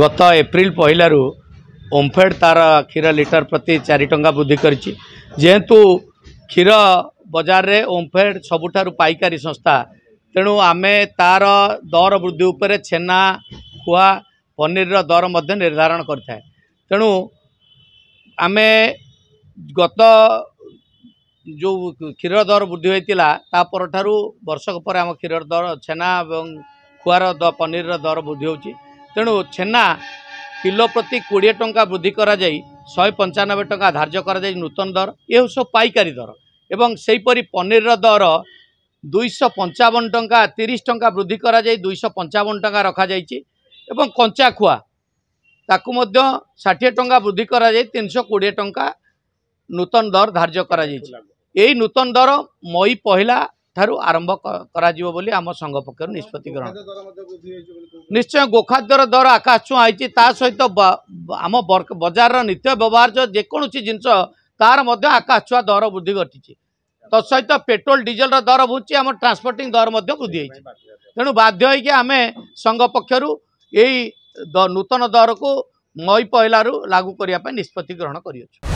ଗତ ଏପ୍ରିଲ ପହିଲାରୁ ଓମ୍ଫେଡ୍ ତା'ର କ୍ଷୀର ଲିଟର ପ୍ରତି ଚାରି ଟଙ୍କା ବୃଦ୍ଧି କରିଛି ଯେହେତୁ କ୍ଷୀର ବଜାରରେ ଓମ୍ଫେଡ୍ ସବୁଠାରୁ ପାଇକାରୀ ସଂସ୍ଥା ତେଣୁ ଆମେ ତା'ର ଦର ବୃଦ୍ଧି ଉପରେ ଛେନା ଖୁଆ ପନିରର ଦର ମଧ୍ୟ ନିର୍ଦ୍ଧାରଣ କରିଥାଏ ତେଣୁ ଆମେ ଗତ ଯେଉଁ କ୍ଷୀରର ଦର ବୃଦ୍ଧି ହୋଇଥିଲା ତା ପରଠାରୁ ବର୍ଷକ ପରେ ଆମ କ୍ଷୀରର ଦର ଛେନା ଏବଂ ଖୁଆର ପନିରର ଦର ବୃଦ୍ଧି ହେଉଛି ତେଣୁ ଛେନା କିଲୋ ପ୍ରତି କୋଡ଼ିଏ ଟଙ୍କା ବୃଦ୍ଧି କରାଯାଇ ଶହେ ପଞ୍ଚାନବେ ଟଙ୍କା ଧାର୍ଯ୍ୟ କରାଯାଇ ନୂତନ ଦର ଏ ହେଉଛି ପାଇକାରୀ ଦର ଏବଂ ସେହିପରି ପନିରର ଦର ଦୁଇଶହ ପଞ୍ଚାବନ ଟଙ୍କା ତିରିଶ ଟଙ୍କା ବୃଦ୍ଧି କରାଯାଇ ଦୁଇଶହ ପଞ୍ଚାବନ ଟଙ୍କା ରଖାଯାଇଛି ଏବଂ କଞ୍ଚା ଖୁଆ ତାକୁ ମଧ୍ୟ ଷାଠିଏ ଟଙ୍କା ବୃଦ୍ଧି କରାଯାଇ ତିନିଶହ କୋଡ଼ିଏ ଟଙ୍କା ନୂତନ ଦର ଧାର୍ଯ୍ୟ କରାଯାଇଛି ଏହି ନୂତନ ଦର ମଇ ପହିଲା ଠାରୁ ଆରମ୍ଭ କରାଯିବ ବୋଲି ଆମ ସଂଘ ପକ୍ଷରୁ ନିଷ୍ପତ୍ତି ଗ୍ରହଣ ନିଶ୍ଚୟ ଗୋଖାଦ୍ୟର ଦର ଆକାଶ ଛୁଆଁ ହେଇଛି ତା ସହିତ ଆମ ବଜାରର ନିତ୍ୟ ବ୍ୟବହାର ଯେକୌଣସି ଜିନିଷ ତାର ମଧ୍ୟ ଆକାଶ ଛୁଆଁ ଦର ବୃଦ୍ଧି ଘଟିଛି ତତ୍ସହିତ ପେଟ୍ରୋଲ ଡିଜେଲର ଦର ବୃଦ୍ଧି ଆମ ଟ୍ରାନ୍ସପୋର୍ଟିଂ ଦର ମଧ୍ୟ ବୃଦ୍ଧି ହୋଇଛି ତେଣୁ ବାଧ୍ୟ ହୋଇକି ଆମେ ସଂଘ ପକ୍ଷରୁ ଏଇ ନୂତନ ଦରକୁ ମଇ ପହିଲାରୁ ଲାଗୁ କରିବା ପାଇଁ ନିଷ୍ପତ୍ତି ଗ୍ରହଣ କରିଅଛୁ